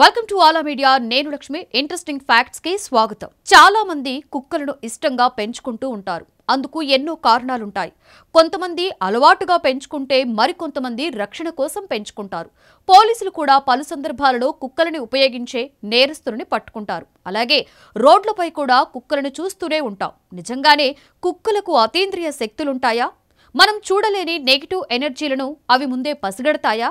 welcome to ఆలా media నేను Lakshmi interesting facts కి స్వాగతం చాలా మంది కుక్కలను ఇష్టంగా పెంచుకుంటూ ఉంటారు అందుకు ఎన్నో కారణాలుంటాయి కొంతమంది అలవాటుగా పెంచుకుంటే మరికొంతమంది రక్షణ కోసం పెంచుకుంటారు పోలీసులు కూడా పలు సందర్భాలలో కుక్కలని ఉపయోగించే నేరస్తులని పట్టుకుంటారు అలాగే రోడ్లపై కూడా కుక్కలను చూస్తూనే ఉంటాం నిజంగానే కుక్కలకు అతీంద్రియ శక్తులుంటాయా మనం చూడలేని నెగిటివ్ ఎనర్జీలను అవి ముందే పసిగడతాయా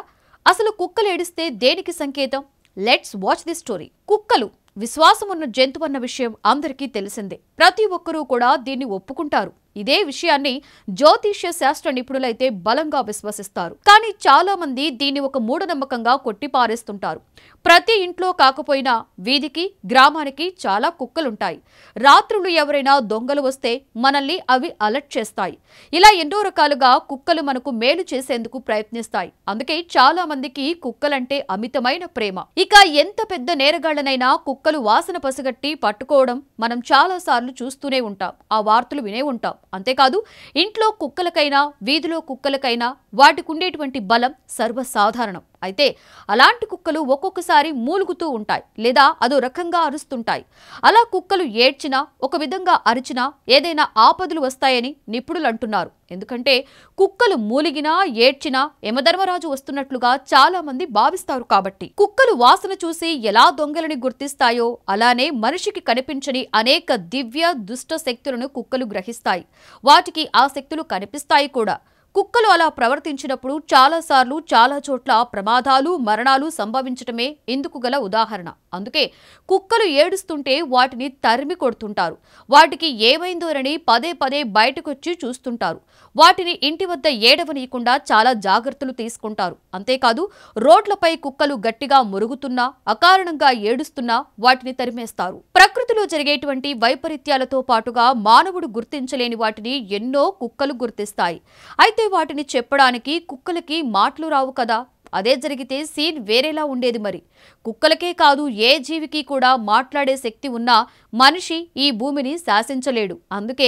అసలు కుక్కలు ఏడిస్తే దేనికి సంకేతం లెట్స్ వాచ్ ది స్టోరీ కుక్కలు విశ్వాసమున్న జంతువన్న విషయం అందరికీ తెలిసిందే ప్రతి ఒక్కరూ కూడా దీన్ని ఒప్పుకుంటారు ఇదే విషయాన్ని జ్యోతిష్య శాస్త్ర నిపుణులైతే బలంగా విశ్వసిస్తారు కానీ చాలా మంది దీన్ని ఒక మూఢనమ్మకంగా కొట్టిపారేస్తుంటారు ప్రతి ఇంట్లో కాకపోయినా వీధికి గ్రామానికి చాలా కుక్కలుంటాయి రాత్రులు ఎవరైనా దొంగలు వస్తే మనల్ని అవి అలర్ట్ చేస్తాయి ఇలా ఎన్నో రకాలుగా కుక్కలు మనకు మేలు చేసేందుకు ప్రయత్నిస్తాయి అందుకే చాలా మందికి కుక్కలంటే అమితమైన ప్రేమ ఇక ఎంత పెద్ద నేరగాళ్లనైనా కుక్కలు వాసన పసిగట్టి పట్టుకోవడం మనం చాలాసార్లు చూస్తూనే ఉంటాం ఆ వార్తలు వినే ఉంటాం అంతేకాదు ఇంట్లో కుక్కలకైనా వీధిలో కుక్కలకైనా వాటికుండేటువంటి ఉండేటువంటి బలం సర్వసాధారణం అయితే అలాంటి కుక్కలు ఒక్కొక్కసారి మూలుగుతూ ఉంటాయి లేదా అదో రకంగా అరుస్తుంటాయి అలా కుక్కలు ఏడ్చినా ఒక విధంగా అరిచినా ఏదైనా ఆపదలు వస్తాయని నిపుణులు అంటున్నారు ఎందుకంటే కుక్కలు మూలిగినా ఏడ్చినా యమధర్మరాజు వస్తున్నట్లుగా చాలా మంది భావిస్తారు కాబట్టి కుక్కలు వాసన చూసి ఎలా దొంగలని గుర్తిస్తాయో అలానే మనిషికి కనిపించని అనేక దివ్య దుష్ట శక్తులను కుక్కలు గ్రహిస్తాయి వాటికి ఆ శక్తులు కనిపిస్తాయి కూడా కుక్కలు అలా ప్రవర్తించినప్పుడు చాలాసార్లు చాలా చోట్ల ప్రమాదాలు మరణాలు సంభవించటమే ఇందుకు గల ఉదాహరణ అందుకే కుక్కలు ఏడుస్తుంటే వాటిని తరిమి కొడుతుంటారు వాటికి ఏమైందోనని పదే పదే బయటకొచ్చి చూస్తుంటారు వాటిని ఇంటి వద్ద ఏడవనీయకుండా చాలా జాగ్రత్తలు తీసుకుంటారు అంతేకాదు రోడ్లపై కుక్కలు గట్టిగా మురుగుతున్నా అకారణంగా ఏడుస్తున్నా వాటిని తరిమేస్తారు ప్రకృతిలో జరిగేటువంటి వైపరీత్యాలతో పాటుగా మానవుడు గుర్తించలేని వాటిని ఎన్నో కుక్కలు గుర్తిస్తాయి అయితే చెప్పే వాటిని చెప్పడానికి కుక్కలకి మాటలు రావు కదా అదే జరిగితే సీన్ వేరేలా ఉండేది మరి కుక్కలకే కాదు ఏ జీవికి కూడా మాట్లాడే శక్తి ఉన్నా మనిషి ఈ భూమిని శాసించలేడు అందుకే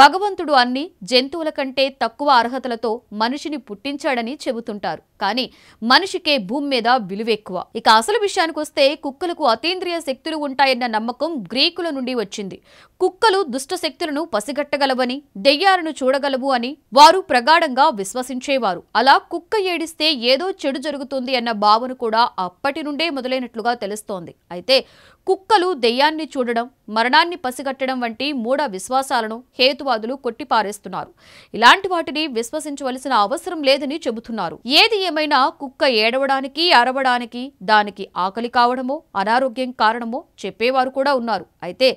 భగవంతుడు అన్ని జంతువుల కంటే తక్కువ అర్హతలతో మనిషిని పుట్టించాడని చెబుతుంటారు కానీ మనిషికే భూమి మీద విలువెక్కువ ఇక అసలు విషయానికి వస్తే కుక్కలకు అతీంద్రియ శక్తులు ఉంటాయన్న నమ్మకం గ్రీకుల నుండి వచ్చింది కుక్కలు దుష్ట శక్తులను పసిగట్టగలవని దెయ్యాలను చూడగలవు అని వారు ప్రగాఢంగా విశ్వసించేవారు అలా కుక్క ఏడిస్తే ఏదో చెడు జరుగుతుంది అన్న భావన కూడా అప్పటి నుండే మొదలై చేయలేనట్లుగా తెలుస్తోంది అయితే కుక్కలు దెయ్యాన్ని చూడడం మరణాన్ని పసిగట్టడం వంటి మూఢ విశ్వాసాలను హేతువాదులు కొట్టిపారేస్తున్నారు ఇలాంటి వాటిని విశ్వసించవలసిన అవసరం లేదని చెబుతున్నారు ఏది ఏమైనా కుక్క ఏడవడానికి అరవడానికి దానికి ఆకలి కావడమో అనారోగ్యం కారణమో చెప్పేవారు కూడా ఉన్నారు అయితే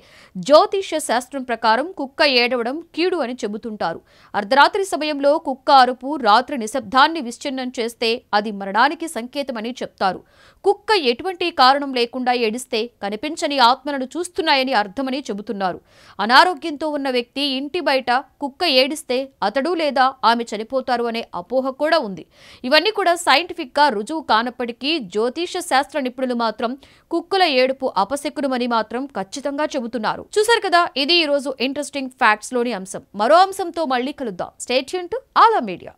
జ్యోతిష్య శాస్త్రం ప్రకారం కుక్క ఏడవడం కీడు అని చెబుతుంటారు అర్ధరాత్రి సమయంలో కుక్క అరుపు రాత్రి నిశ్శబ్దాన్ని విచ్ఛిన్నం చేస్తే అది మరణానికి సంకేతమని చెప్తారు కుక్క ఎటువంటి కారణం లేకుండా ఏడిస్తే కనిపి కనిపించని ఆత్మలను చూస్తున్నాయని అర్థమని చెబుతున్నారు అనారోగ్యంతో ఉన్న వ్యక్తి ఇంటి బయట కుక్క ఏడిస్తే అతడు లేదా ఆమె చనిపోతారు అనే అపోహ కూడా ఉంది ఇవన్నీ కూడా సైంటిఫిక్గా రుజువు కానప్పటికీ జ్యోతిష శాస్త్ర నిపుణులు మాత్రం కుక్కల ఏడుపు అపశకునమని మాత్రం ఖచ్చితంగా చెబుతున్నారు చూశారు కదా ఇది ఈరోజు ఇంట్రెస్టింగ్ ఫ్యాక్ట్స్ లోని అంశం మరో అంశంతో మళ్ళీ కలుద్దాం స్టేట్ టు ఆలా మీడియా